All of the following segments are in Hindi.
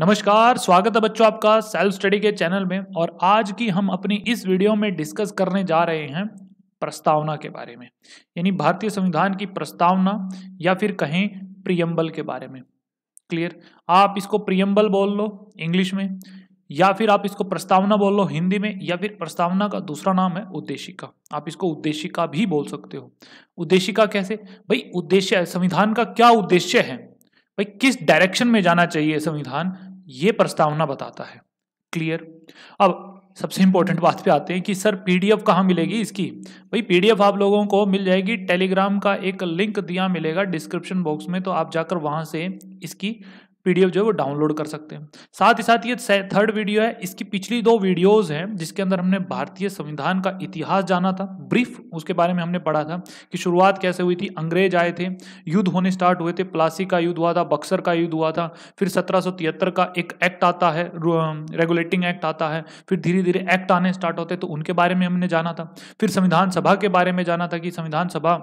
नमस्कार स्वागत है बच्चों आपका सेल्फ स्टडी के चैनल में और आज की हम अपनी इस वीडियो में डिस्कस करने जा रहे हैं प्रस्तावना के बारे में यानी भारतीय संविधान की प्रस्तावना या फिर कहें प्रियम्बल के बारे में क्लियर आप इसको प्रियम्बल बोल लो इंग्लिश में या फिर आप इसको प्रस्तावना बोल लो हिंदी में या फिर प्रस्तावना का दूसरा नाम है उद्देशिका आप इसको उद्देशिका भी बोल सकते हो उद्देशिका कैसे भाई उद्देश्य संविधान का क्या उद्देश्य है भाई किस डायरेक्शन में जाना चाहिए संविधान ये प्रस्तावना बताता है क्लियर अब सबसे इंपॉर्टेंट बात पे आते हैं कि सर पीडीएफ कहाँ मिलेगी इसकी भाई पीडीएफ आप लोगों को मिल जाएगी टेलीग्राम का एक लिंक दिया मिलेगा डिस्क्रिप्शन बॉक्स में तो आप जाकर वहाँ से इसकी पीडीएफ जो है वो डाउनलोड कर सकते हैं साथ ही साथ ये थर्ड वीडियो है इसकी पिछली दो वीडियोस हैं जिसके अंदर हमने भारतीय संविधान का इतिहास जाना था ब्रीफ उसके बारे में हमने पढ़ा था कि शुरुआत कैसे हुई थी अंग्रेज आए थे युद्ध होने स्टार्ट हुए थे प्लासी का युद्ध हुआ था बक्सर का युद्ध हुआ था फिर सत्रह का एक एक्ट आता है रेगुलेटिंग एक्ट आता है फिर धीरे धीरे एक्ट आने स्टार्ट होते तो उनके बारे में हमने जाना था फिर संविधान सभा के बारे में जाना था कि संविधान सभा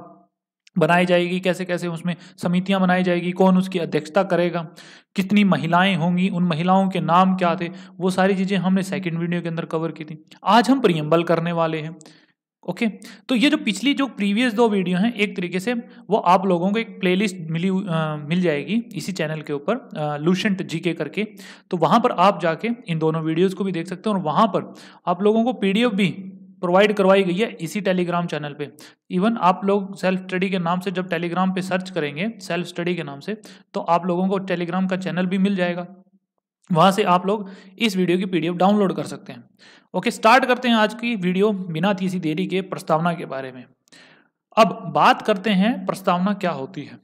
बनाई जाएगी कैसे कैसे उसमें समितियां बनाई जाएगी कौन उसकी अध्यक्षता करेगा कितनी महिलाएं होंगी उन महिलाओं के नाम क्या थे वो सारी चीज़ें हमने सेकंड वीडियो के अंदर कवर की थी आज हम प्रियम्बल करने वाले हैं ओके तो ये जो पिछली जो प्रीवियस दो वीडियो हैं एक तरीके से वो आप लोगों को एक प्लेलिस्ट मिली आ, मिल जाएगी इसी चैनल के ऊपर लूसेंट जी के करके तो वहाँ पर आप जाके इन दोनों वीडियोस को भी देख सकते हैं और वहाँ पर आप लोगों को पीडीएफ भी प्रोवाइड करवाई गई है इसी टेलीग्राम चैनल पे इवन आप लोग सेल्फ स्टडी के नाम से जब टेलीग्राम पे सर्च करेंगे सेल्फ स्टडी के नाम से तो आप लोगों को टेलीग्राम का चैनल भी मिल जाएगा वहाँ से आप लोग इस वीडियो की पीडीएफ डाउनलोड कर सकते हैं ओके स्टार्ट करते हैं आज की वीडियो बिना किसी देरी के प्रस्तावना के बारे में अब बात करते हैं प्रस्तावना क्या होती है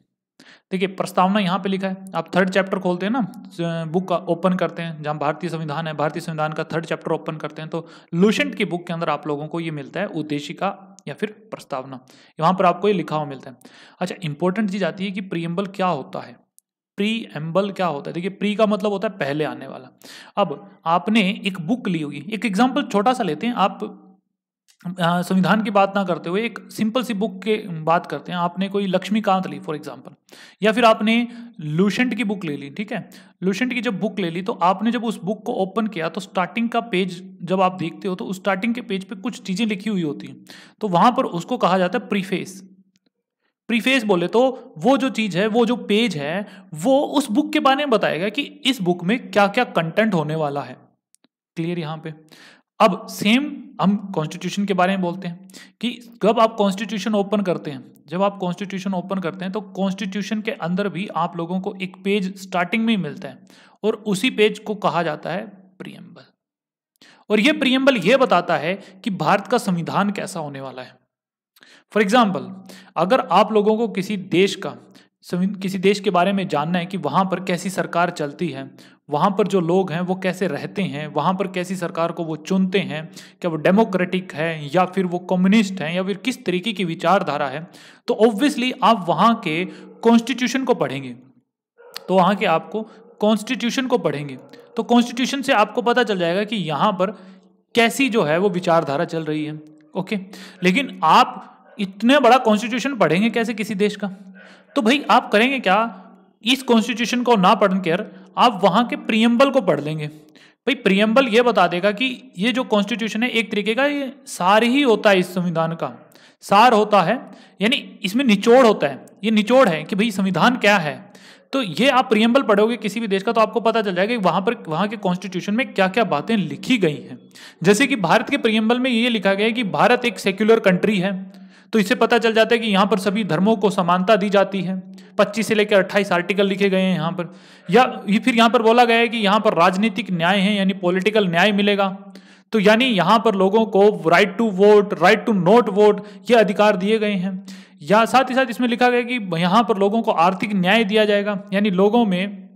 देखिए प्रस्तावना यहाँ पे लिखा है आप थर्ड चैप्टर खोलते हैं ना बुक का ओपन करते हैं जहाँ भारतीय संविधान है भारतीय संविधान का थर्ड चैप्टर ओपन करते हैं तो लूशेंट की बुक के अंदर आप लोगों को ये मिलता है उद्देशिका या फिर प्रस्तावना यहाँ पर आपको ये लिखा हुआ मिलता है अच्छा इंपॉर्टेंट चीज़ आती है कि प्रियम्बल क्या होता है प्री एम्बल क्या होता है देखिए प्री का मतलब होता है पहले आने वाला अब आपने एक बुक ली होगी एक एग्जाम्पल छोटा सा लेते हैं आप संविधान की बात ना करते हुए एक सिंपल सी बुक के बात करते हैं आपने कोई लक्ष्मीकांत ली फॉर एग्जांपल या फिर आपने लूशेंट की बुक ले ली ठीक है लूशेंट की जब बुक ले ली तो आपने जब उस बुक को ओपन किया तो स्टार्टिंग का पेज जब आप देखते हो तो उस स्टार्टिंग के पेज पे कुछ चीज़ें लिखी हुई होती हैं तो वहां पर उसको कहा जाता है प्रीफेस प्रीफेस बोले तो वो जो चीज़ है वो जो पेज है वो उस बुक के बारे में बताएगा कि इस बुक में क्या क्या कंटेंट होने वाला है क्लियर यहाँ पे अब सेम हम कॉन्स्टिट्यूशन के बारे में बोलते हैं कि जब आप कॉन्स्टिट्यूशन ओपन करते हैं जब आप कॉन्स्टिट्यूशन ओपन करते हैं तो कॉन्स्टिट्यूशन के अंदर भी आप लोगों को एक पेज स्टार्टिंग में ही मिलता है और उसी पेज को कहा जाता है प्रियम्बल और यह प्रियम्बल यह बताता है कि भारत का संविधान कैसा होने वाला है फॉर एग्जाम्पल अगर आप लोगों को किसी देश का किसी देश के बारे में जानना है कि वहाँ पर कैसी सरकार चलती है वहाँ पर जो लोग हैं वो कैसे रहते हैं वहाँ पर कैसी सरकार को वो चुनते हैं क्या वो डेमोक्रेटिक है या फिर वो कम्युनिस्ट हैं या फिर किस तरीके की विचारधारा है तो ऑब्वियसली आप वहाँ के कॉन्स्टिट्यूशन को पढ़ेंगे तो वहाँ के आपको कॉन्स्टिट्यूशन को पढ़ेंगे तो कॉन्स्टिट्यूशन से आपको पता चल जाएगा कि यहाँ पर कैसी जो है वो विचारधारा चल रही है ओके लेकिन आप इतने बड़ा कॉन्स्टिट्यूशन पढ़ेंगे कैसे किसी देश का तो भाई आप करेंगे क्या इस कॉन्स्टिट्यूशन को ना पढ़ कर आप वहाँ के प्रियम्बल को पढ़ लेंगे भाई प्रियम्बल ये बता देगा कि ये जो कॉन्स्टिट्यूशन है एक तरीके का ये सार ही होता है इस संविधान का सार होता है यानी इसमें निचोड़ होता है ये निचोड़ है कि भाई संविधान क्या है तो ये आप प्रियम्बल पढ़ोगे किसी भी देश का तो आपको पता चल जाएगा कि वहाँ पर वहाँ के कॉन्स्टिट्यूशन में क्या क्या बातें लिखी गई हैं जैसे कि भारत के प्रियम्बल में ये लिखा गया है कि भारत एक सेक्युलर कंट्री है तो इससे पता चल जाता है कि यहाँ पर सभी धर्मों को समानता दी जाती है पच्चीस से लेकर अट्ठाईस आर्टिकल लिखे गए हैं यहाँ पर या ये फिर यहाँ पर बोला गया है कि यहाँ पर राजनीतिक न्याय है यानी पॉलिटिकल न्याय मिलेगा तो यानी यहाँ पर लोगों को right to vote right to not vote ये अधिकार दिए गए हैं या साथ ही साथ इसमें लिखा गया कि यहाँ पर लोगों को आर्थिक न्याय दिया जाएगा यानी लोगों में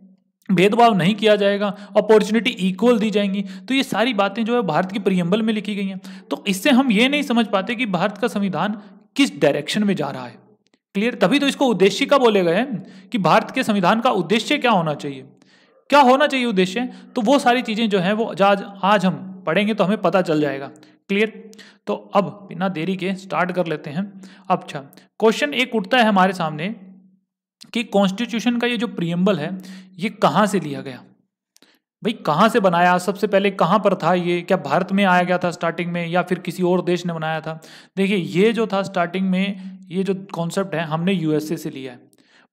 भेदभाव नहीं किया जाएगा अपॉर्चुनिटी इक्वल दी जाएंगी तो ये सारी बातें जो है भारत की प्रियम्बल में लिखी गई हैं तो इससे हम ये नहीं समझ पाते कि भारत का संविधान किस डायरेक्शन में जा रहा है क्लियर तभी तो इसको उद्देश्य का बोले गए कि भारत के संविधान का उद्देश्य क्या होना चाहिए क्या होना चाहिए उद्देश्य तो वो सारी चीज़ें जो हैं वो आज आज हम पढ़ेंगे तो हमें पता चल जाएगा क्लियर तो अब बिना देरी के स्टार्ट कर लेते हैं अच्छा क्वेश्चन एक उठता है हमारे सामने कि कॉन्स्टिट्यूशन का ये जो प्रियम्बल है ये कहाँ से लिया गया भाई कहाँ से बनाया सबसे पहले कहाँ पर था ये क्या भारत में आया गया था स्टार्टिंग में या फिर किसी और देश ने बनाया था देखिए ये जो था स्टार्टिंग में ये जो कॉन्सेप्ट है हमने यूएसए से लिया है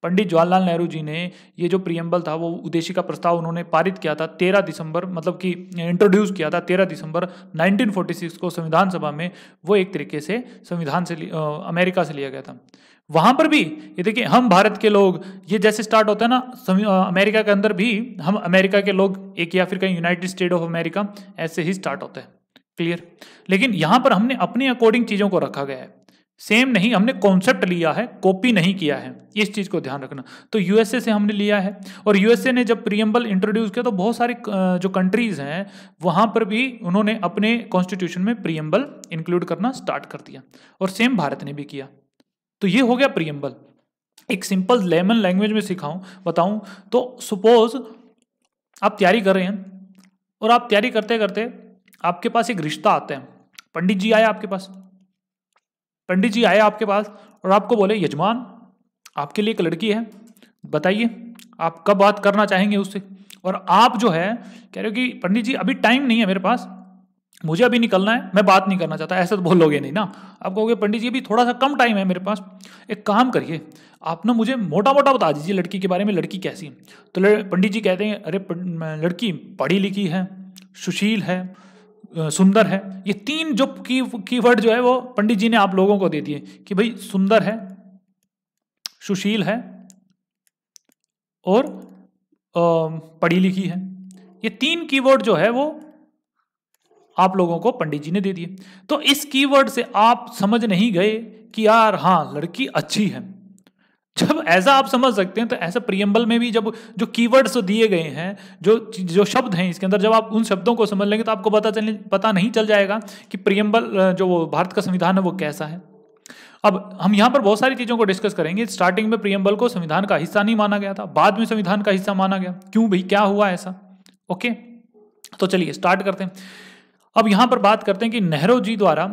पंडित जवाहरलाल नेहरू जी ने ये जो प्रियम्बल था वो उद्देश्य का प्रस्ताव उन्होंने पारित किया था तेरह दिसंबर मतलब कि इंट्रोड्यूस किया था तेरह दिसंबर 1946 को संविधान सभा में वो एक तरीके से संविधान से आ, अमेरिका से लिया गया था वहां पर भी ये देखिए हम भारत के लोग ये जैसे स्टार्ट होता है ना अमेरिका के अंदर भी हम अमेरिका के लोग एक या फिर कहीं यूनाइटेड स्टेट ऑफ अमेरिका ऐसे ही स्टार्ट होता है क्लियर लेकिन यहां पर हमने अपने अकॉर्डिंग चीजों को रखा गया है सेम नहीं हमने कॉन्सेप्ट लिया है कॉपी नहीं किया है इस चीज़ को ध्यान रखना तो यूएसए से हमने लिया है और यूएसए ने जब प्रियम्बल इंट्रोड्यूस किया तो बहुत सारी जो कंट्रीज़ हैं वहां पर भी उन्होंने अपने कॉन्स्टिट्यूशन में प्रियम्बल इंक्लूड करना स्टार्ट कर दिया और सेम भारत ने भी किया तो ये हो गया प्रियम्बल एक सिंपल लेमन लैंग्वेज में सिखाऊं बताऊं तो सपोज आप तैयारी कर रहे हैं और आप तैयारी करते करते आपके पास एक रिश्ता आता है पंडित जी आए आपके पास पंडित जी आए आपके पास और आपको बोले यजमान आपके लिए एक लड़की है बताइए आप कब बात करना चाहेंगे उससे और आप जो है कह रहे हो कि पंडित जी अभी टाइम नहीं है मेरे पास मुझे अभी निकलना है मैं बात नहीं करना चाहता ऐसा तो बोलोगे नहीं ना आप कहोगे पंडित जी अभी थोड़ा सा कम टाइम है मेरे पास एक काम करिए आप ना मुझे मोटा मोटा बता दीजिए लड़की के बारे में लड़की कैसी है तो पंडित जी कहते हैं अरे लड़की पढ़ी लिखी है सुशील है सुंदर है ये तीन जो की कीवर्ड जो है वो पंडित जी ने आप लोगों को दे दिए कि भाई सुंदर है सुशील है और पढ़ी लिखी है ये तीन कीवर्ड जो है वो आप लोगों को पंडित जी ने दे दिए तो इस कीवर्ड से आप समझ नहीं गए कि यार हाँ लड़की अच्छी है जब ऐसा आप समझ सकते हैं तो ऐसा प्रियम्बल में भी जब जो कीवर्ड्स दिए गए हैं जो जो शब्द हैं इसके अंदर जब आप उन शब्दों को समझ लेंगे तो आपको पता चल पता नहीं चल जाएगा कि प्रियम्बल जो भारत का संविधान है वो कैसा है अब हम यहाँ पर बहुत सारी चीज़ों को डिस्कस करेंगे स्टार्टिंग में प्रियम्बल को संविधान का हिस्सा नहीं माना गया था बाद में संविधान का हिस्सा माना गया क्यों भाई क्या हुआ ऐसा ओके तो चलिए स्टार्ट करते हैं अब यहाँ पर बात करते हैं कि नेहरू जी द्वारा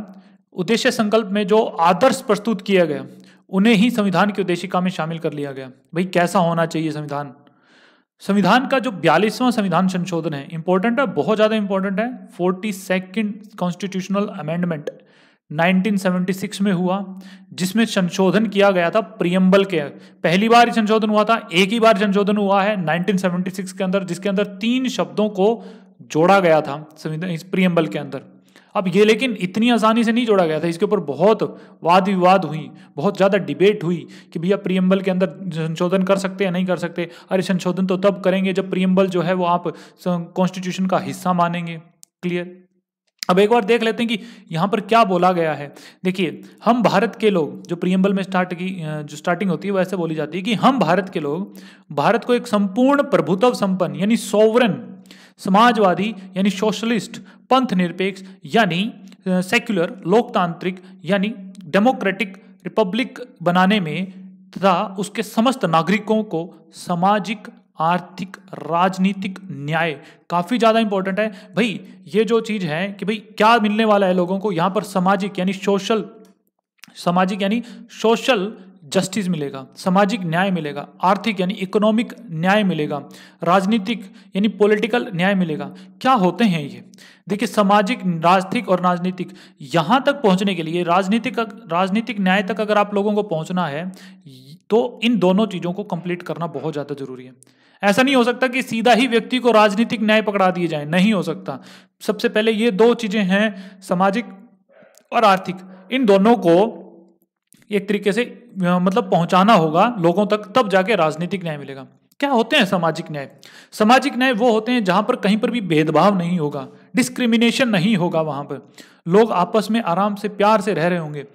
उद्देश्य संकल्प में जो आदर्श प्रस्तुत किया गया उन्हें ही संविधान की उद्देशिका में शामिल कर लिया गया भाई कैसा होना चाहिए संविधान संविधान का जो बयालीसवां संविधान संशोधन है इंपॉर्टेंट है बहुत ज़्यादा इंपॉर्टेंट है फोर्टी सेकेंड कॉन्स्टिट्यूशनल अमेंडमेंट 1976 में हुआ जिसमें संशोधन किया गया था प्रियम्बल के पहली बार संशोधन हुआ था एक ही बार संशोधन हुआ है 1976 के अंदर जिसके अंदर तीन शब्दों को जोड़ा गया था संविधान इस प्रियम्बल के अंदर अब ये लेकिन इतनी आसानी से नहीं जोड़ा गया था इसके ऊपर बहुत वाद विवाद हुई बहुत ज़्यादा डिबेट हुई कि भैया प्रियम्बल के अंदर संशोधन कर सकते या नहीं कर सकते अरे संशोधन तो तब करेंगे जब प्रियम्बल जो है वो आप कॉन्स्टिट्यूशन का हिस्सा मानेंगे क्लियर अब एक बार देख लेते हैं कि यहाँ पर क्या बोला गया है देखिए हम भारत के लोग जो प्रियम्बल में स्टार्ट की जो स्टार्टिंग होती है वैसे बोली जाती है कि हम भारत के लोग भारत को एक संपूर्ण प्रभुत्व संपन्न यानी सोवरन समाजवादी यानी सोशलिस्ट पंथ निरपेक्ष यानी सेक्युलर लोकतांत्रिक यानी डेमोक्रेटिक रिपब्लिक बनाने में तथा उसके समस्त नागरिकों को सामाजिक आर्थिक राजनीतिक न्याय काफ़ी ज़्यादा इंपॉर्टेंट है भाई ये जो चीज़ है कि भाई क्या मिलने वाला है लोगों को यहाँ पर सामाजिक यानी सोशल सामाजिक यानी सोशल जस्टिस मिलेगा सामाजिक न्याय मिलेगा आर्थिक यानी इकोनॉमिक न्याय मिलेगा राजनीतिक यानी पॉलिटिकल न्याय मिलेगा क्या होते हैं ये देखिए सामाजिक राजनीतिक और राजनीतिक यहाँ तक पहुँचने के लिए राजनीतिक राजनीतिक न्याय तक अगर आप लोगों को पहुँचना है तो इन दोनों चीज़ों को कंप्लीट करना बहुत ज़्यादा ज़रूरी है ऐसा नहीं हो सकता कि सीधा ही व्यक्ति को राजनीतिक न्याय पकड़ा दिए जाए नहीं हो सकता सबसे पहले ये दो चीज़ें हैं सामाजिक और आर्थिक इन दोनों को एक तरीके से मतलब पहुंचाना होगा लोगों तक तब जाके राजनीतिक न्याय मिलेगा क्या होते हैं सामाजिक न्याय सामाजिक न्याय वो होते हैं जहां पर कहीं पर भी भेदभाव नहीं होगा डिस्क्रिमिनेशन नहीं होगा वहां पर लोग आपस में आराम से प्यार से रह रहे होंगे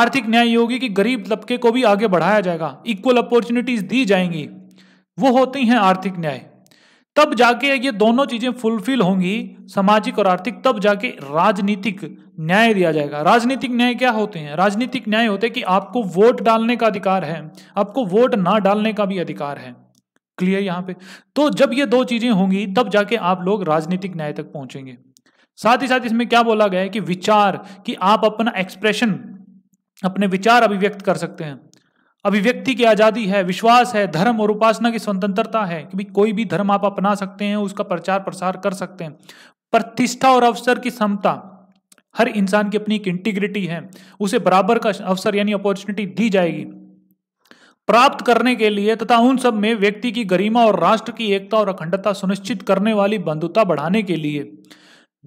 आर्थिक न्याय ये होगी कि गरीब तबके को भी आगे बढ़ाया जाएगा इक्वल अपॉर्चुनिटीज दी जाएंगी वो होती हैं आर्थिक न्याय तब जाके ये दोनों चीजें फुलफिल होंगी सामाजिक और आर्थिक तब जाके राजनीतिक न्याय दिया जाएगा राजनीतिक न्याय क्या होते हैं राजनीतिक न्याय होते हैं कि आपको वोट डालने का अधिकार है आपको वोट ना डालने का भी अधिकार है क्लियर यहाँ पे तो जब ये दो चीजें होंगी तब जाके आप लोग राजनीतिक न्याय तक पहुंचेंगे साथ ही साथ इसमें क्या बोला गया है कि विचार कि आप अपना एक्सप्रेशन अपने विचार अभिव्यक्त कर सकते हैं अभिव्यक्ति की आज़ादी है विश्वास है धर्म और उपासना की स्वतंत्रता है कि कोई भी धर्म आप अपना सकते हैं उसका प्रचार प्रसार कर सकते हैं प्रतिष्ठा और अवसर की क्षमता हर इंसान की अपनी एक इंटीग्रिटी है उसे बराबर का अवसर यानी अपॉर्चुनिटी दी जाएगी प्राप्त करने के लिए तथा उन सब में व्यक्ति की गरिमा और राष्ट्र की एकता और अखंडता सुनिश्चित करने वाली बंधुता बढ़ाने के लिए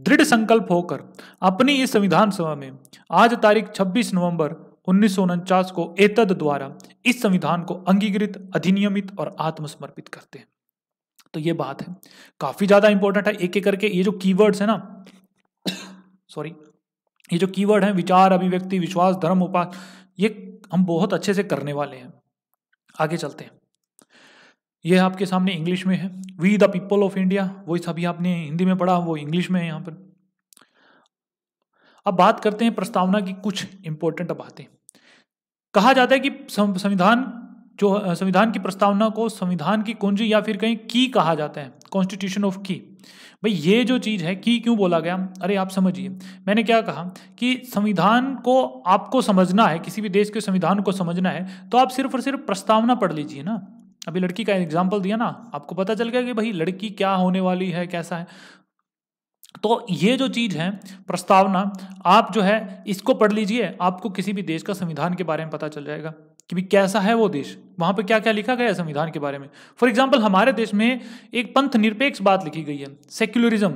दृढ़ संकल्प होकर अपनी इस संविधान सभा में आज तारीख 26 नवंबर उन्नीस को एतद द्वारा इस संविधान को अंगीकृत अधिनियमित और आत्मसमर्पित करते हैं तो ये बात है काफी ज्यादा इंपॉर्टेंट है एक एक करके ये जो कीवर्ड्स है ना सॉरी ये जो कीवर्ड है विचार अभिव्यक्ति विश्वास धर्म उपास ये हम बहुत अच्छे से करने वाले हैं आगे चलते हैं यह आपके सामने इंग्लिश में है we the people of India वो अभी आपने हिंदी में पढ़ा वो इंग्लिश में है यहाँ पर अब बात करते हैं प्रस्तावना की कुछ इंपॉर्टेंट बातें कहा जाता है कि संविधान जो संविधान की प्रस्तावना को संविधान की कुंजी या फिर कहीं की कहा जाता है कॉन्स्टिट्यूशन ऑफ की भाई ये जो चीज़ है की क्यों बोला गया अरे आप समझिए मैंने क्या कहा कि संविधान को आपको समझना है किसी भी देश के संविधान को समझना है तो आप सिर्फ और सिर्फ प्रस्तावना पढ़ लीजिए ना अभी लड़की का एग्जाम्पल दिया ना आपको पता चल गया कि भाई लड़की क्या होने वाली है कैसा है तो ये जो चीज़ है प्रस्तावना आप जो है इसको पढ़ लीजिए आपको किसी भी देश का संविधान के बारे में पता चल जाएगा कि भी कैसा है वो देश वहाँ पे क्या क्या लिखा गया है संविधान के बारे में फॉर एग्जाम्पल हमारे देश में एक पंथ निरपेक्ष बात लिखी गई है सेक्युलरिज्म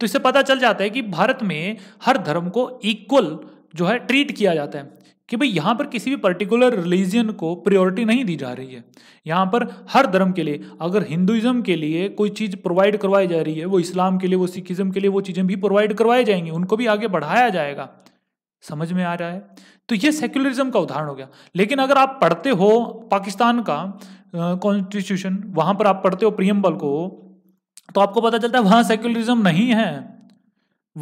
तो इससे पता चल जाता है कि भारत में हर धर्म को इक्वल जो है ट्रीट किया जाता है कि भाई यहाँ पर किसी भी पर्टिकुलर रिलीजन को प्रायोरिटी नहीं दी जा रही है यहाँ पर हर धर्म के लिए अगर हिंदुज़म के लिए कोई चीज़ प्रोवाइड करवाई जा रही है वो इस्लाम के लिए वो सिखिज़म के लिए वो चीज़ें भी प्रोवाइड करवाई जाएंगी उनको भी आगे बढ़ाया जाएगा समझ में आ रहा है तो ये सेक्युलरिज्म का उदाहरण हो गया लेकिन अगर आप पढ़ते हो पाकिस्तान का कॉन्स्टिट्यूशन वहाँ पर आप पढ़ते हो प्रियम्बल को तो आपको पता चलता है वहाँ सेक्युलरिज्म नहीं है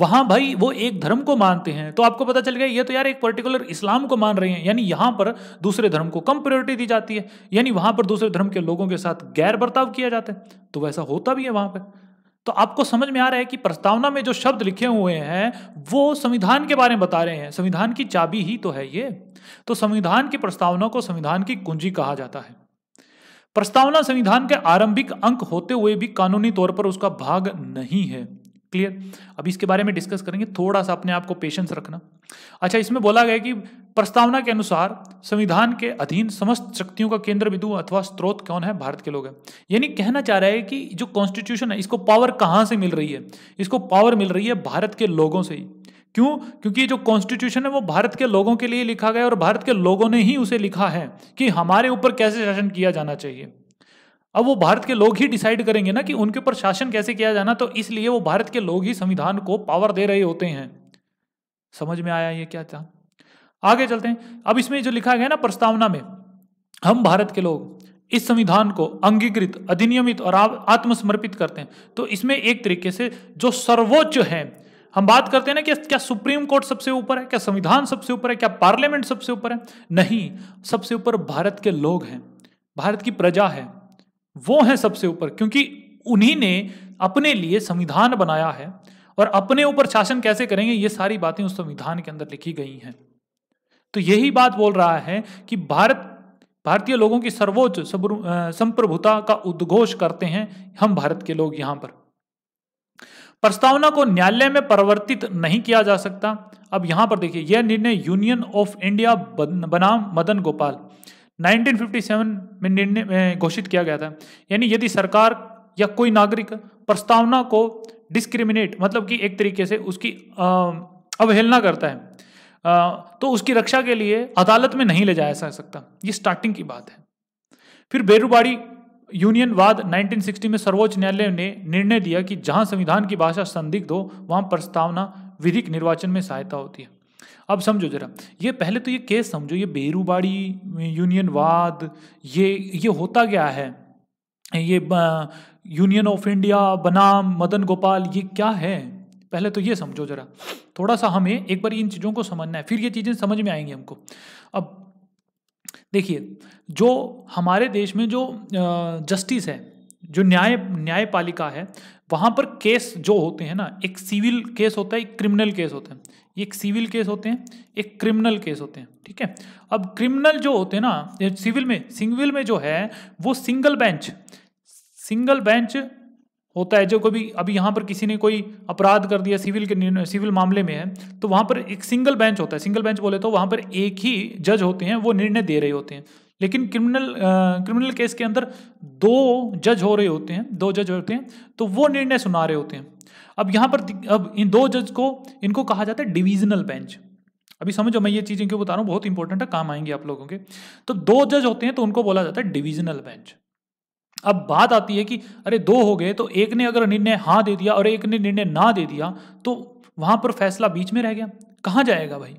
वहां भाई वो एक धर्म को मानते हैं तो आपको पता चल गया ये तो यार एक पर्टिकुलर इस्लाम को मान रहे हैं यानी यहाँ पर दूसरे धर्म को कम प्रायोरिटी दी जाती है यानी वहां पर दूसरे धर्म के लोगों के साथ गैर बर्ताव किया जाता है तो वैसा होता भी है वहां पर तो आपको समझ में आ रहा है कि प्रस्तावना में जो शब्द लिखे हुए हैं वो संविधान के बारे में बता रहे हैं संविधान की चाबी ही तो है ये तो संविधान की प्रस्तावना को संविधान की कुंजी कहा जाता है प्रस्तावना संविधान के आरंभिक अंक होते हुए भी कानूनी तौर पर उसका भाग नहीं है क्लियर अभी इसके बारे में डिस्कस करेंगे थोड़ा सा अपने आप को पेशेंस रखना अच्छा इसमें बोला गया कि प्रस्तावना के अनुसार संविधान के अधीन समस्त शक्तियों का केंद्र बिंदु अथवा स्रोत कौन है भारत के लोग हैं यानी कहना चाह रहा है कि जो कॉन्स्टिट्यूशन है इसको पावर कहाँ से मिल रही है इसको पावर मिल रही है भारत के लोगों से ही क्यों क्योंकि जो कॉन्स्टिट्यूशन है वो भारत के लोगों के लिए लिखा गया और भारत के लोगों ने ही उसे लिखा है कि हमारे ऊपर कैसे शासन किया जाना चाहिए अब वो भारत के लोग ही डिसाइड करेंगे ना कि उनके ऊपर शासन कैसे किया जाना तो इसलिए वो भारत के लोग ही संविधान को पावर दे रहे होते हैं समझ में आया ये क्या था आगे चलते हैं अब इसमें जो लिखा गया ना प्रस्तावना में हम भारत के लोग इस संविधान को अंगीकृत अधिनियमित और आत्मसमर्पित करते हैं तो इसमें एक तरीके से जो सर्वोच्च है हम बात करते हैं ना कि क्या सुप्रीम कोर्ट सबसे ऊपर है क्या संविधान सबसे ऊपर है क्या पार्लियामेंट सबसे ऊपर है नहीं सबसे ऊपर भारत के लोग हैं भारत की प्रजा है वो हैं सबसे ऊपर क्योंकि उन्हीं ने अपने लिए संविधान बनाया है और अपने ऊपर शासन कैसे करेंगे ये सारी बातें उस संविधान के अंदर लिखी गई हैं तो यही बात बोल रहा है कि भारत भारतीय लोगों की सर्वोच्च संप्रभुता का उद्घोष करते हैं हम भारत के लोग यहां पर प्रस्तावना को न्यायालय में परिवर्तित नहीं किया जा सकता अब यहां पर देखिए यह निर्णय यूनियन ऑफ इंडिया बनाम मदन गोपाल 1957 में निर्णय घोषित किया गया था यानी यदि सरकार या कोई नागरिक प्रस्तावना को डिस्क्रिमिनेट मतलब कि एक तरीके से उसकी अवहेलना करता है आ, तो उसकी रक्षा के लिए अदालत में नहीं ले जाया जा सकता ये स्टार्टिंग की बात है फिर बेरूबाड़ी यूनियन वाद 1960 में सर्वोच्च न्यायालय ने निर्णय दिया कि जहां संविधान की भाषा संदिग्ध हो वहां प्रस्तावना विधिक निर्वाचन में सहायता होती है अब समझो जरा ये पहले तो ये केस समझो ये बेरूबाड़ी यूनियनवाद ये ये होता क्या है ये यूनियन ऑफ इंडिया बनाम मदन गोपाल ये क्या है पहले तो ये समझो जरा थोड़ा सा हमें एक बार इन चीज़ों को समझना है फिर ये चीज़ें समझ में आएंगी हमको अब देखिए जो हमारे देश में जो जस्टिस है जो न्याय न्यायपालिका है वहाँ पर केस जो होते हैं ना एक सिविल केस होता है एक क्रिमिनल केस होता है ये एक सिविल केस होते हैं एक क्रिमिनल केस होते हैं ठीक है अब क्रिमिनल जो होते हैं ना सिविल में सिविल में जो है वो सिंगल बेंच सिंगल बेंच होता है जो कभी अभी यहाँ पर किसी ने कोई अपराध कर दिया सिविल के सिविल मामले में है तो वहाँ पर एक सिंगल बेंच होता है सिंगल बेंच बोले तो वहाँ पर एक ही जज होते हैं वो निर्णय दे रहे होते हैं लेकिन क्रिमिनल क्रिमिनल केस के अंदर दो जज हो रहे होते हैं दो जज होते हैं तो वो निर्णय सुना रहे होते हैं अब यहां पर अब इन दो जज को इनको कहा जाता है डिविजनल बेंच अभी समझो मैं ये चीजें क्यों बता रहा हूं बहुत इंपॉर्टेंट है काम आएंगे आप लोगों के तो दो जज होते हैं तो उनको बोला जाता है डिविजनल बेंच अब बात आती है कि अरे दो हो गए तो एक ने अगर निर्णय हाँ दे दिया और एक ने निर्णय ना दे दिया तो वहां पर फैसला बीच में रह गया कहाँ जाएगा भाई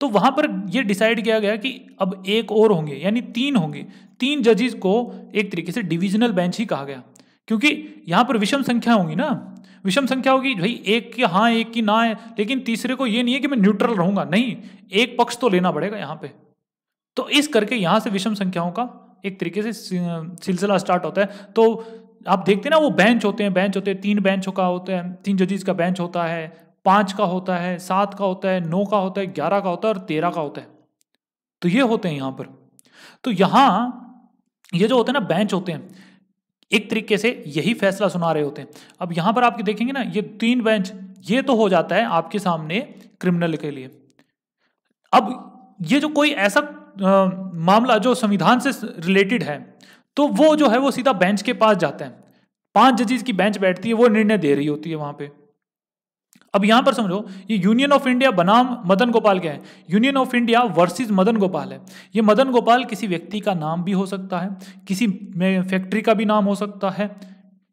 तो वहां पर यह डिसाइड किया गया कि अब एक और होंगे यानी तीन होंगे तीन जजेस को एक तरीके से डिविजनल बेंच ही कहा गया क्योंकि यहां पर विषम संख्या होंगी ना विषम संख्या होगी भाई एक की हाँ एक की ना है लेकिन तीसरे को ये नहीं है कि मैं न्यूट्रल रहूंगा नहीं एक पक्ष तो लेना पड़ेगा यहाँ पे तो इस करके यहाँ से विषम संख्याओं का एक तरीके से सिलसिला स्टार्ट होता है तो आप देखते हैं ना वो बेंच होते हैं बेंच होते हैं तीन बेंचों का होता है तीन जजेस का बेंच होता है पाँच का होता है सात का होता है नौ का होता है ग्यारह का होता है और तेरह का होता है तो ये होते हैं यहाँ पर तो यहाँ ये जो होते हैं ना बेंच होते हैं एक तरीके से यही फैसला सुना रहे होते हैं अब यहां पर आप देखेंगे ना ये तीन बेंच ये तो हो जाता है आपके सामने क्रिमिनल के लिए अब ये जो कोई ऐसा आ, मामला जो संविधान से रिलेटेड है तो वो जो है वो सीधा बेंच के पास जाता है पांच जजेस की बेंच बैठती है वो निर्णय दे रही होती है वहां पे अब यहां पर समझो ये यूनियन ऑफ इंडिया बनाम मदन गोपाल क्या है Union of India versus Madan Gopal है ये मदन गोपाल किसी व्यक्ति का नाम भी हो सकता है किसी फैक्ट्री का भी नाम हो सकता है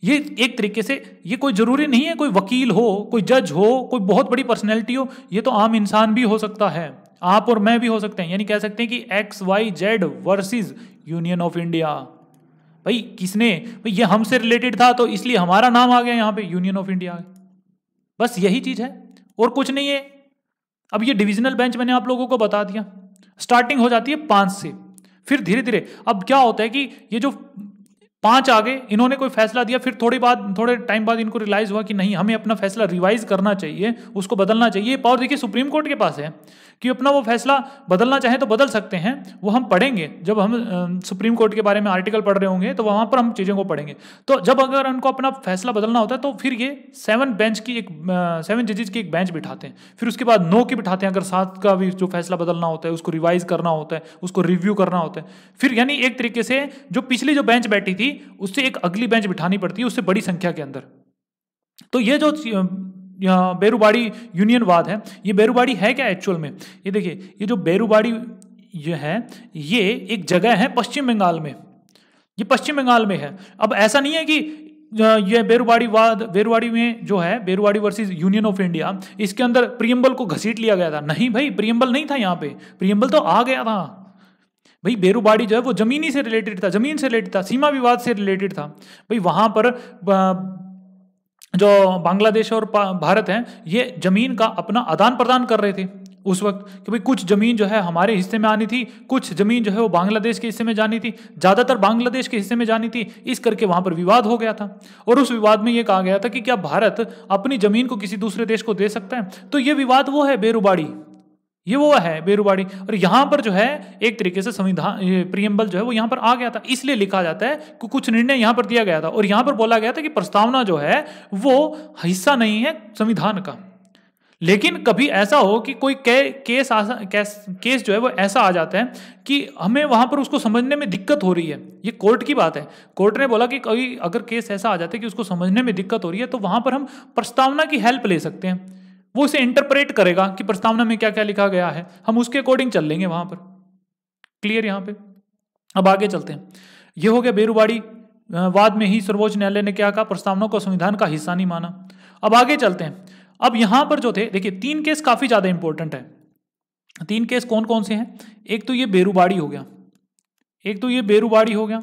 ये एक तरीके से ये कोई ज़रूरी नहीं है कोई वकील हो कोई जज हो कोई बहुत बड़ी पर्सनैलिटी हो ये तो आम इंसान भी हो सकता है आप और मैं भी हो सकते हैं यानी कह सकते हैं कि X Y Z versus Union of India भाई किसने भाई ये हमसे रिलेटेड था तो इसलिए हमारा नाम आ गया यहाँ पे यूनियन ऑफ इंडिया बस यही चीज़ है और कुछ नहीं है अब ये डिविजनल बेंच मैंने आप लोगों को बता दिया स्टार्टिंग हो जाती है पांच से फिर धीरे धीरे अब क्या होता है कि ये जो पांच आगे इन्होंने कोई फैसला दिया फिर थोड़ी बाद थोड़े टाइम बाद इनको रिलाइज हुआ कि नहीं हमें अपना फैसला रिवाइज करना चाहिए उसको बदलना चाहिए पावर देखिए सुप्रीम कोर्ट के पास है कि अपना वो फैसला बदलना चाहें तो बदल सकते हैं वो हम पढ़ेंगे जब हम सुप्रीम कोर्ट के बारे में आर्टिकल पढ़ रहे होंगे तो वहां पर हम चीज़ों को पढ़ेंगे तो जब अगर उनको अपना फैसला बदलना होता है तो फिर ये सेवन बेंच की एक सेवन जजेज की एक बेंच बिठाते हैं फिर उसके बाद नौ की बिठाते हैं अगर सात का भी जो फैसला बदलना होता है उसको रिवाइज करना होता है उसको रिव्यू करना होता है फिर यानी एक तरीके से जो पिछली जो बेंच बैठी थी जाएगी उससे एक अगली बेंच बिठानी पड़ती है उससे बड़ी संख्या के अंदर तो ये जो बेरुबाड़ी यूनियन वाद है ये बेरुबाड़ी है क्या एक्चुअल में ये देखिए ये जो बेरुबाड़ी ये है ये एक जगह है पश्चिम बंगाल में ये पश्चिम बंगाल में है अब ऐसा नहीं है कि ये बेरुबाड़ी वाद बेरुवाड़ी में जो है Berubari versus Union of India इसके अंदर प्रियम्बल को घसीट लिया गया था नहीं भाई प्रियम्बल नहीं था यहाँ पे प्रियम्बल तो आ गया था भाई बेरूबाड़ी जो है वो जमीनी से रिलेटेड था जमीन से रिलेटेड था सीमा विवाद से रिलेटेड था भाई वहां पर जो बांग्लादेश और भारत है ये जमीन का अपना आदान प्रदान कर रहे थे उस वक्त कि भाई कुछ ज़मीन जो है हमारे हिस्से में आनी थी कुछ ज़मीन जो है वो बांग्लादेश के हिस्से में जानी थी ज़्यादातर बांग्लादेश के हिस्से में जानी थी इस करके वहाँ पर विवाद हो गया था और उस विवाद में ये कहा गया था कि क्या भारत अपनी ज़मीन को किसी दूसरे देश को दे सकता है तो ये विवाद वो है बेरुबाड़ी ये वो है बेरुबाड़ी और यहां पर जो है एक तरीके से संविधान प्रियम्बल जो है वो यहां पर आ गया था इसलिए लिखा जाता है कि कुछ निर्णय यहां पर दिया गया था और यहां पर बोला गया था कि प्रस्तावना जो है वो हिस्सा नहीं है संविधान का लेकिन कभी ऐसा हो कि कोई के, केस आ, केस केस जो है वो ऐसा आ जाता है कि हमें वहां पर उसको समझने में दिक्कत हो रही है ये कोर्ट की बात है कोर्ट ने बोला कि कभी अगर केस ऐसा आ जाता है कि उसको समझने में दिक्कत हो रही है तो वहां पर हम प्रस्तावना की हेल्प ले सकते हैं वो उसे इंटरप्रेट करेगा कि प्रस्तावना में क्या क्या लिखा गया है हम उसके अकॉर्डिंग चल लेंगे वहां पर क्लियर यहां पे अब आगे चलते हैं ये हो गया बेरुबाड़ी वाद में ही सर्वोच्च न्यायालय ने क्या कहा प्रस्तावना को संविधान का हिस्सा नहीं माना अब आगे चलते हैं अब यहां पर जो थे देखिए तीन केस काफी ज्यादा इंपॉर्टेंट है तीन केस कौन कौन से हैं एक तो ये बेरुबाड़ी हो गया एक तो ये बेरुबाड़ी हो गया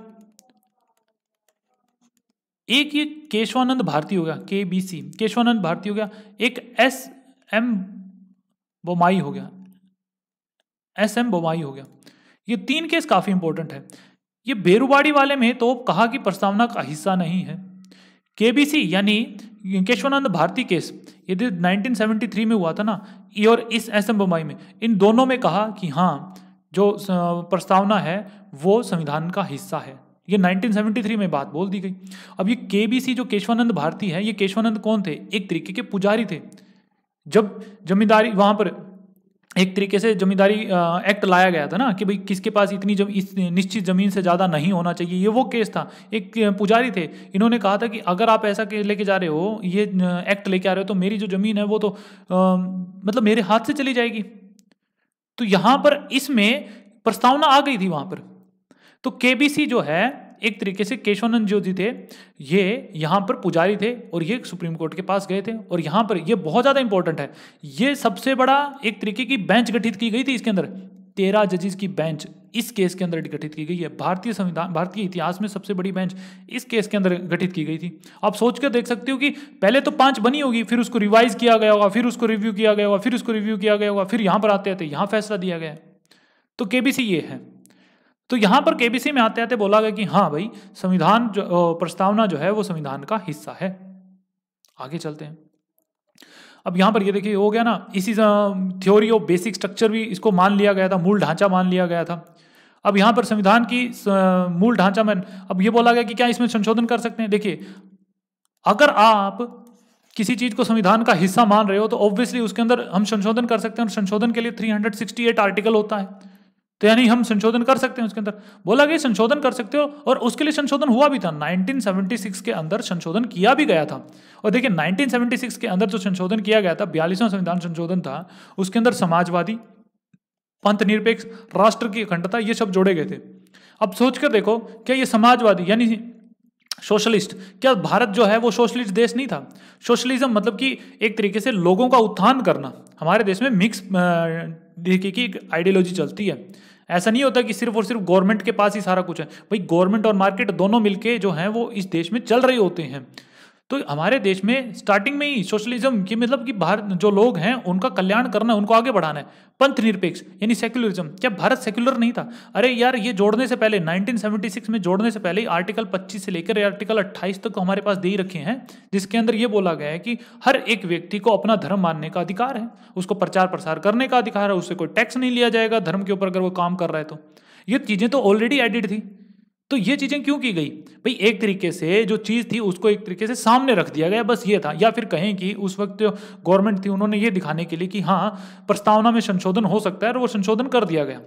एक ये केशवानंद भारती हो गया के बी सी केशवानंद भारती हो गया एक एस एम बोमाई हो गया एस एम बोमाई हो गया ये तीन केस काफ़ी इंपॉर्टेंट है ये बेरुबाड़ी वाले में तो कहा कि प्रस्तावना का हिस्सा नहीं है केबीसी यानी केशवानंद भारती केस ये 1973 में हुआ था ना और इस एस एम बोमाई में इन दोनों में कहा कि हाँ जो प्रस्तावना है वो संविधान का हिस्सा है ये 1973 में बात बोल दी गई अब ये केबीसी जो केशवानंद भारती है ये केशवानंद कौन थे एक तरीके के पुजारी थे जब जमींदारी वहां पर एक तरीके से जमींदारी एक्ट लाया गया था ना कि भाई किसके पास इतनी जम इस निश्चित ज़मीन से ज़्यादा नहीं होना चाहिए ये वो केस था एक पुजारी थे इन्होंने कहा था कि अगर आप ऐसा लेके जा रहे हो ये एक्ट लेके आ रहे हो तो मेरी जो ज़मीन है वो तो आ, मतलब मेरे हाथ से चली जाएगी तो यहाँ पर इसमें प्रस्तावना आ गई थी वहां पर तो के जो है एक तरीके से केशवानंद जो जी थे ये यहाँ पर पुजारी थे और ये सुप्रीम कोर्ट के पास गए थे और यहाँ पर ये बहुत ज़्यादा इंपॉर्टेंट है ये सबसे बड़ा एक तरीके की बेंच गठित की गई थी इसके अंदर तेरह जजिस की बेंच इस केस के अंदर गठित की गई है भारतीय संविधान भारतीय इतिहास में सबसे बड़ी बेंच इस केस के अंदर गठित की गई थी आप सोच कर देख सकते हो कि पहले तो पांच बनी होगी फिर उसको रिवाइज किया गया होगा फिर उसको रिव्यू किया गया होगा फिर उसको रिव्यू किया गया होगा फिर यहां पर आते आते यहां फैसला दिया गया तो केबीसी ये है तो यहां पर केबीसी में आते आते बोला गया कि हाँ भाई संविधान प्रस्तावना जो है वो संविधान का हिस्सा है आगे चलते हैं अब यहां पर ये देखिए हो गया ना इसी थ्योरी ऑफ बेसिक स्ट्रक्चर भी इसको मान लिया गया था मूल ढांचा मान लिया गया था अब यहां पर संविधान की मूल ढांचा में अब ये बोला गया कि क्या इसमें संशोधन कर सकते हैं देखिए अगर आप किसी चीज़ को संविधान का हिस्सा मान रहे हो तो ऑब्वियसली उसके अंदर हम संशोधन कर सकते हैं और संशोधन के लिए 368 आर्टिकल होता है तो यानी हम संशोधन कर सकते हैं उसके अंदर बोला गया संशोधन कर सकते हो और उसके लिए संशोधन हुआ भी था 1976 के अंदर संशोधन किया भी गया था और देखिए 1976 के अंदर जो संशोधन किया गया था बयालीसवां संविधान संशोधन था उसके अंदर समाजवादी पंथ निरपेक्ष राष्ट्र की अखंडता ये सब जोड़े गए थे अब सोचकर देखो क्या ये समाजवादी यानी सोशलिस्ट क्या भारत जो है वो सोशलिस्ट देश नहीं था सोशलिज्म मतलब कि एक तरीके से लोगों का उत्थान करना हमारे देश में मिक्स देखिए की एक आइडियोलॉजी चलती है ऐसा नहीं होता कि सिर्फ और सिर्फ गवर्नमेंट के पास ही सारा कुछ है भाई गवर्नमेंट और मार्केट दोनों मिलके जो हैं वो इस देश में चल रहे होते हैं तो हमारे देश में स्टार्टिंग में ही सोशलिज्म की मतलब कि बाहर जो लोग हैं उनका कल्याण करना है उनको आगे बढ़ाना है पंथ निरपेक्ष यानी सेक्युलरिज्म क्या भारत सेक्युलर नहीं था अरे यार ये जोड़ने से पहले 1976 में जोड़ने से पहले आर्टिकल 25 से लेकर आर्टिकल 28 तक तो हमारे पास दे ही रखे हैं जिसके अंदर ये बोला गया है कि हर एक व्यक्ति को अपना धर्म मानने का अधिकार है उसको प्रचार प्रसार करने का अधिकार है उससे कोई टैक्स नहीं लिया जाएगा धर्म के ऊपर अगर वो काम कर रहा है तो ये चीज़ें तो ऑलरेडी एडिड थी तो ये चीजें क्यों की गई भाई एक तरीके से जो चीज थी उसको एक तरीके से सामने रख दिया गया बस ये था या फिर कहें कि उस वक्त गवर्नमेंट थी उन्होंने ये दिखाने के लिए कि हाँ प्रस्तावना में संशोधन हो सकता है और वो संशोधन कर दिया गया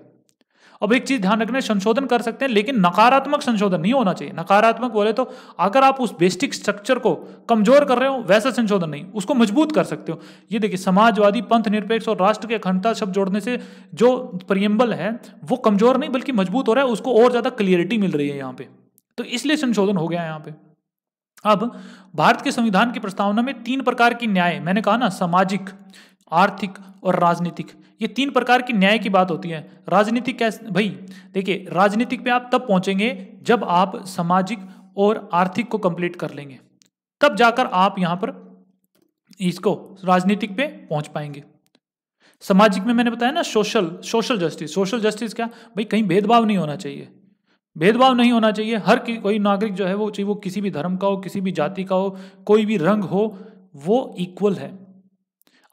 अब एक चीज ध्यान रखना संशोधन कर सकते हैं लेकिन नकारात्मक संशोधन नहीं होना चाहिए नकारात्मक बोले तो अगर आप उस बेस्टिक स्ट्रक्चर को कमजोर कर रहे हो वैसा संशोधन नहीं उसको मजबूत कर सकते हो ये देखिए समाजवादी पंथ निरपेक्ष और राष्ट्र की अखंडता शब्द जोड़ने से जो परियम्बल है वो कमजोर नहीं बल्कि मजबूत हो रहा है उसको और ज्यादा क्लियरिटी मिल रही है यहाँ पे तो इसलिए संशोधन हो गया है यहाँ पे अब भारत के संविधान की प्रस्तावना में तीन प्रकार की न्याय मैंने कहा ना सामाजिक आर्थिक और राजनीतिक ये तीन प्रकार की न्याय की बात होती है राजनीतिक कैसे भाई देखिए राजनीतिक पे आप तब पहुंचेंगे जब आप सामाजिक और आर्थिक को कंप्लीट कर लेंगे तब जाकर आप यहां पर इसको राजनीतिक पे पहुंच पाएंगे सामाजिक में मैंने बताया ना social social justice social justice क्या भाई कहीं भेदभाव नहीं होना चाहिए भेदभाव नहीं होना चाहिए हर कोई नागरिक जो है वो चाहे वो किसी भी धर्म का हो किसी भी जाति का हो कोई भी रंग हो वो इक्वल है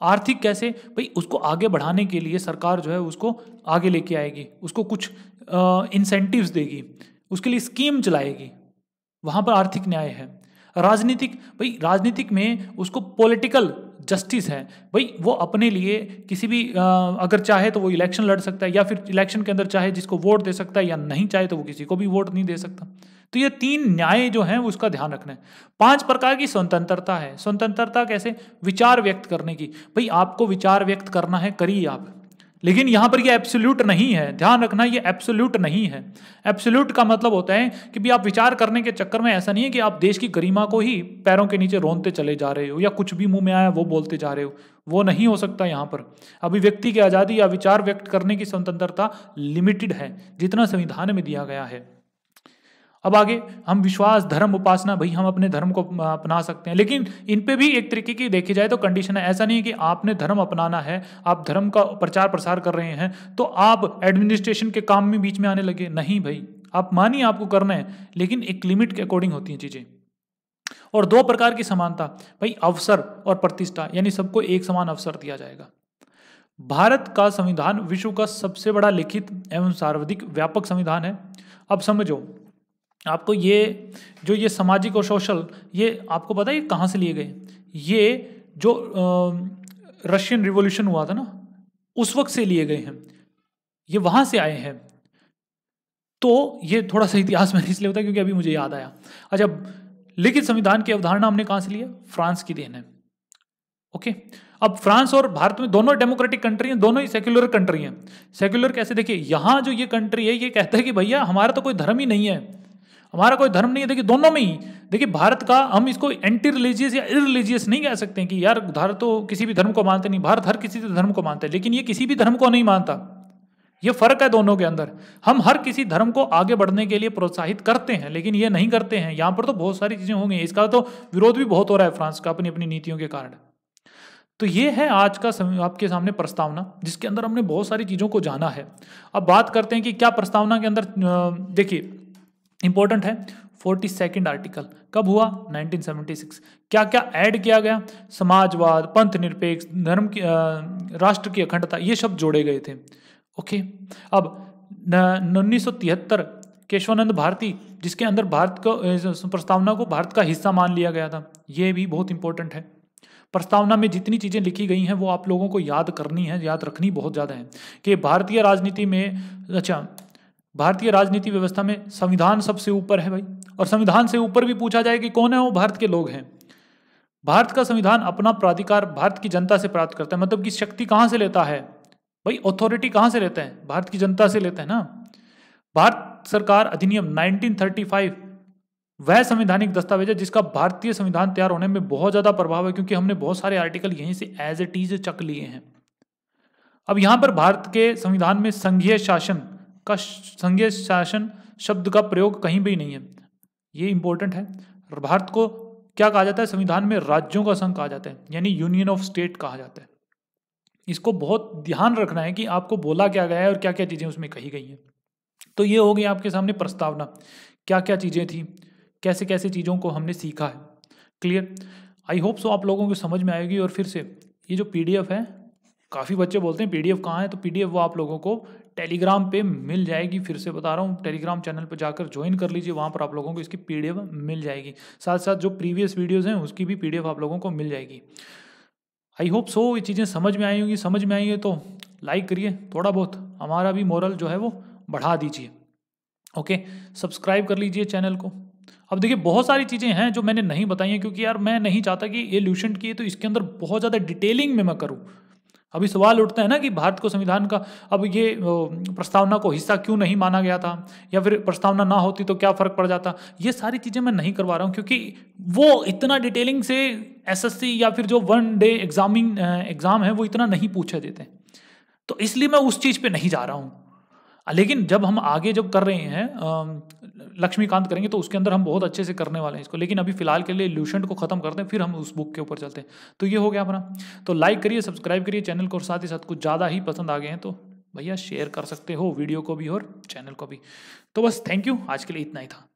आर्थिक कैसे भाई उसको आगे बढ़ाने के लिए सरकार जो है उसको आगे लेके आएगी उसको कुछ इंसेंटिव्स देगी उसके लिए स्कीम चलाएगी वहाँ पर आर्थिक न्याय है राजनीतिक भाई राजनीतिक में उसको पॉलिटिकल जस्टिस है भाई वो अपने लिए किसी भी आ, अगर चाहे तो वो इलेक्शन लड़ सकता है या फिर इलेक्शन के अंदर चाहे जिसको वोट दे सकता है या नहीं चाहे तो वो किसी को भी वोट नहीं दे सकता तो ये तीन न्याय जो हैं उसका ध्यान रखना है पांच प्रकार की स्वतंत्रता है स्वतंत्रता कैसे विचार व्यक्त करने की भाई आपको विचार व्यक्त करना है करिए आप लेकिन यहां पर ये एब्सोल्यूट नहीं है ध्यान रखना ये एब्सोल्यूट नहीं है एब्सोल्यूट का मतलब होता है कि भी आप विचार करने के चक्कर में ऐसा नहीं है कि आप देश की गरिमा को ही पैरों के नीचे रोनते चले जा रहे हो या कुछ भी मुंह में आया वो बोलते जा रहे हो वो नहीं हो सकता यहां पर अभिव्यक्ति की आज़ादी या विचार व्यक्त करने की स्वतंत्रता लिमिटेड है जितना संविधान में दिया गया है अब आगे हम विश्वास धर्म उपासना भाई हम अपने धर्म को अपना सकते हैं लेकिन इन पे भी एक तरीके की देखी जाए तो कंडीशन है ऐसा नहीं है कि आपने धर्म अपनाना है आप धर्म का प्रचार प्रसार कर रहे हैं तो आप एडमिनिस्ट्रेशन के काम में बीच में आने लगे नहीं भाई आप मानिए आपको करना है लेकिन एक लिमिट के अकॉर्डिंग होती हैं चीज़ें और दो प्रकार की समानता भाई अवसर और प्रतिष्ठा यानी सबको एक समान अवसर दिया जाएगा भारत का संविधान विश्व का सबसे बड़ा लिखित एवं सार्वधिक व्यापक संविधान है अब समझो आपको ये जो ये सामाजिक और सोशल ये आपको पता है ये कहाँ से लिए गए ये जो रशियन रिवॉल्यूशन हुआ था ना उस वक्त से लिए गए हैं ये वहाँ से आए हैं तो ये थोड़ा सा इतिहास मैंने इसलिए होता है क्योंकि अभी मुझे याद आया अच्छा लिखित संविधान की अवधारणा हमने कहाँ से लिया फ्रांस की देन है ओके अब फ्रांस और भारत में दोनों डेमोक्रेटिक कंट्री हैं दोनों ही सेक्युलर कंट्री हैं सेक्युलर कैसे देखिए यहाँ जो ये कंट्री है ये कहता है कि भैया हमारा तो कोई धर्म ही नहीं है हमारा कोई धर्म नहीं है देखिए दोनों में ही देखिए भारत का हम इसको एंटी रिलीजियस या इरिलीजियस नहीं कह सकते कि यार भारत तो किसी भी धर्म को मानते नहीं भारत हर किसी धर्म को मानते लेकिन ये किसी भी धर्म को नहीं मानता ये फर्क है दोनों के अंदर हम हर किसी धर्म को आगे बढ़ने के लिए प्रोत्साहित करते हैं लेकिन ये नहीं करते हैं यहाँ पर तो बहुत सारी चीज़ें होंगी इसका तो विरोध भी बहुत हो रहा है फ्रांस का अपनी अपनी नीतियों के कारण तो ये है आज का आपके सामने प्रस्तावना जिसके अंदर हमने बहुत सारी चीज़ों को जाना है अब बात करते हैं कि क्या प्रस्तावना के अंदर देखिए इंपॉर्टेंट है फोर्टी सेकेंड आर्टिकल कब हुआ 1976 क्या क्या ऐड किया गया समाजवाद पंथ निरपेक्ष धर्म की राष्ट्र की अखंडता ये शब्द जोड़े गए थे ओके अब उन्नीस केशवानंद भारती जिसके अंदर भारत को प्रस्तावना को भारत का हिस्सा मान लिया गया था ये भी बहुत इंपॉर्टेंट है प्रस्तावना में जितनी चीज़ें लिखी गई हैं वो आप लोगों को याद करनी है याद रखनी बहुत ज़्यादा है कि भारतीय राजनीति में अच्छा भारतीय राजनीति व्यवस्था में संविधान सबसे ऊपर है भाई और संविधान से ऊपर भी पूछा जाए कि कौन है वो भारत के लोग हैं भारत का संविधान अपना प्राधिकार भारत की जनता से प्राप्त करता है मतलब कि शक्ति कहाँ से लेता है भाई अथॉरिटी कहाँ से लेते हैं भारत की जनता से लेते हैं ना भारत सरकार अधिनियम 1935 वह संवैधानिक दस्तावेज है जिसका भारतीय संविधान तैयार होने में बहुत ज़्यादा प्रभाव है क्योंकि हमने बहुत सारे आर्टिकल यहीं से एज ए टीज चक लिए हैं अब यहाँ पर भारत के संविधान में संघीय शासन का संघीय शासन शब्द का प्रयोग कहीं भी नहीं है ये इंपॉर्टेंट है भारत को क्या कहा जाता है संविधान में राज्यों का संघ कहा जाता है यानी यूनियन ऑफ स्टेट कहा जाता है इसको बहुत ध्यान रखना है कि आपको बोला क्या गया है और क्या क्या चीज़ें उसमें कही गई हैं तो ये हो गई आपके सामने प्रस्तावना क्या क्या चीज़ें थी कैसे कैसे चीज़ों को हमने सीखा है क्लियर आई होप सो आप लोगों को समझ में आएगी और फिर से ये जो पी है काफ़ी बच्चे बोलते हैं पी डी एफ कहाँ है तो पी वो आप लोगों को टेलीग्राम पे मिल जाएगी फिर से बता रहा हूँ टेलीग्राम चैनल पर जाकर ज्वाइन कर लीजिए वहाँ पर आप लोगों को इसकी पी मिल जाएगी साथ साथ जो प्रीवियस वीडियोज़ हैं उसकी भी पी आप लोगों को मिल जाएगी आई होप सो ये चीज़ें समझ में आई होंगी समझ में आई है तो लाइक करिए थोड़ा बहुत हमारा भी मॉरल जो है वो बढ़ा दीजिए ओके सब्सक्राइब कर लीजिए चैनल को अब देखिए बहुत सारी चीज़ें हैं जो मैंने नहीं बताई हैं क्योंकि यार मैं नहीं चाहता कि ये ल्यूशन की है तो इसके अंदर बहुत ज़्यादा डिटेलिंग में मैं करूँ अभी सवाल उठता है ना कि भारत को संविधान का अब ये प्रस्तावना को हिस्सा क्यों नहीं माना गया था या फिर प्रस्तावना ना होती तो क्या फ़र्क पड़ जाता ये सारी चीज़ें मैं नहीं करवा रहा हूँ क्योंकि वो इतना डिटेलिंग से एसएससी या फिर जो वन डे एग्जामिंग एग्ज़ाम है वो इतना नहीं पूछे देते तो इसलिए मैं उस चीज़ पर नहीं जा रहा हूँ लेकिन जब हम आगे जब कर रहे हैं लक्ष्मीकांत करेंगे तो उसके अंदर हम बहुत अच्छे से करने वाले हैं इसको लेकिन अभी फिलहाल के लिए ल्यूशेंट को खत्म करते हैं फिर हम उस बुक के ऊपर चलते हैं तो ये हो गया अपना तो लाइक करिए सब्सक्राइब करिए चैनल को और साथ ही साथ कुछ ज़्यादा ही पसंद आ गए हैं तो भैया शेयर कर सकते हो वीडियो को भी और चैनल को भी तो बस थैंक यू आज के लिए इतना ही था